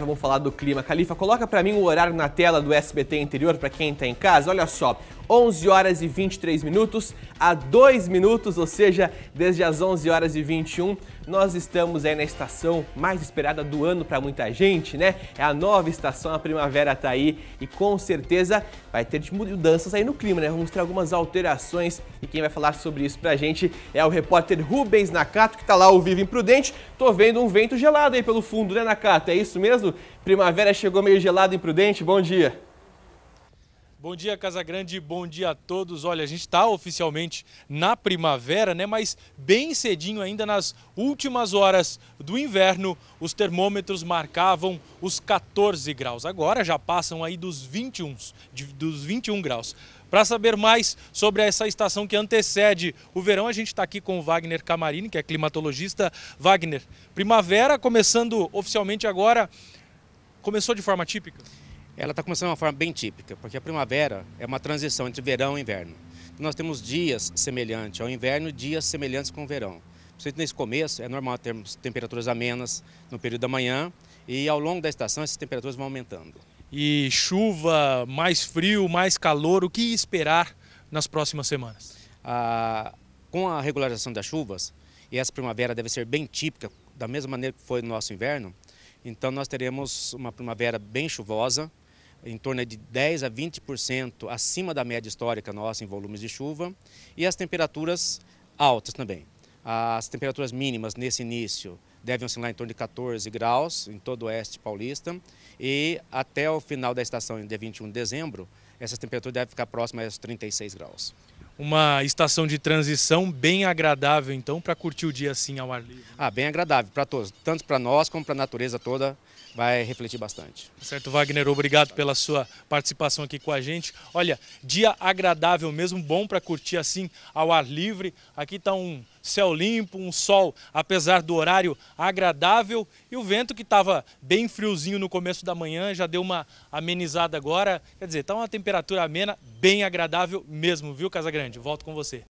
vamos falar do clima. Califa, coloca para mim o horário na tela do SBT interior para quem tá em casa. Olha só, 11 horas e 23 minutos a 2 minutos, ou seja, desde as 11 horas e 21, nós estamos aí na estação mais esperada do ano para muita gente, né? É a nova estação, a primavera tá aí e com certeza vai ter mudanças aí no clima, né? Vamos ter algumas alterações e quem vai falar sobre isso pra gente é o repórter Rubens Nakato, que tá lá ao vivo em Prudente. Tô vendo um vento gelado aí pelo fundo, né, Nakato? É isso mesmo? Primavera chegou meio gelado em Prudente. Bom dia. Bom dia, Casa Grande, bom dia a todos. Olha, a gente está oficialmente na primavera, né? Mas bem cedinho, ainda nas últimas horas do inverno, os termômetros marcavam os 14 graus. Agora já passam aí dos 21, dos 21 graus. Para saber mais sobre essa estação que antecede o verão, a gente está aqui com o Wagner Camarini, que é climatologista. Wagner, primavera começando oficialmente agora, começou de forma típica? ela está começando de uma forma bem típica, porque a primavera é uma transição entre verão e inverno. Então, nós temos dias semelhantes ao inverno e dias semelhantes com o verão. nesse começo, é normal termos temperaturas amenas no período da manhã e ao longo da estação essas temperaturas vão aumentando. E chuva, mais frio, mais calor, o que esperar nas próximas semanas? Ah, com a regularização das chuvas, e essa primavera deve ser bem típica, da mesma maneira que foi no nosso inverno, então nós teremos uma primavera bem chuvosa, em torno de 10 a 20% acima da média histórica nossa em volumes de chuva e as temperaturas altas também. As temperaturas mínimas nesse início devem oscilar em torno de 14 graus em todo o oeste paulista e até o final da estação, em dia 21 de dezembro, essas temperaturas devem ficar próximas aos 36 graus uma estação de transição bem agradável, então, para curtir o dia assim ao ar livre. Ah, bem agradável para todos, tanto para nós como para a natureza toda, vai refletir bastante. Tá certo, Wagner, obrigado pela sua participação aqui com a gente. Olha, dia agradável mesmo, bom para curtir assim ao ar livre. Aqui está um céu limpo, um sol, apesar do horário agradável e o vento que estava bem friozinho no começo da manhã já deu uma amenizada agora. Quer dizer, está uma temperatura amena, bem agradável mesmo, viu, Casagrande? Volto com você.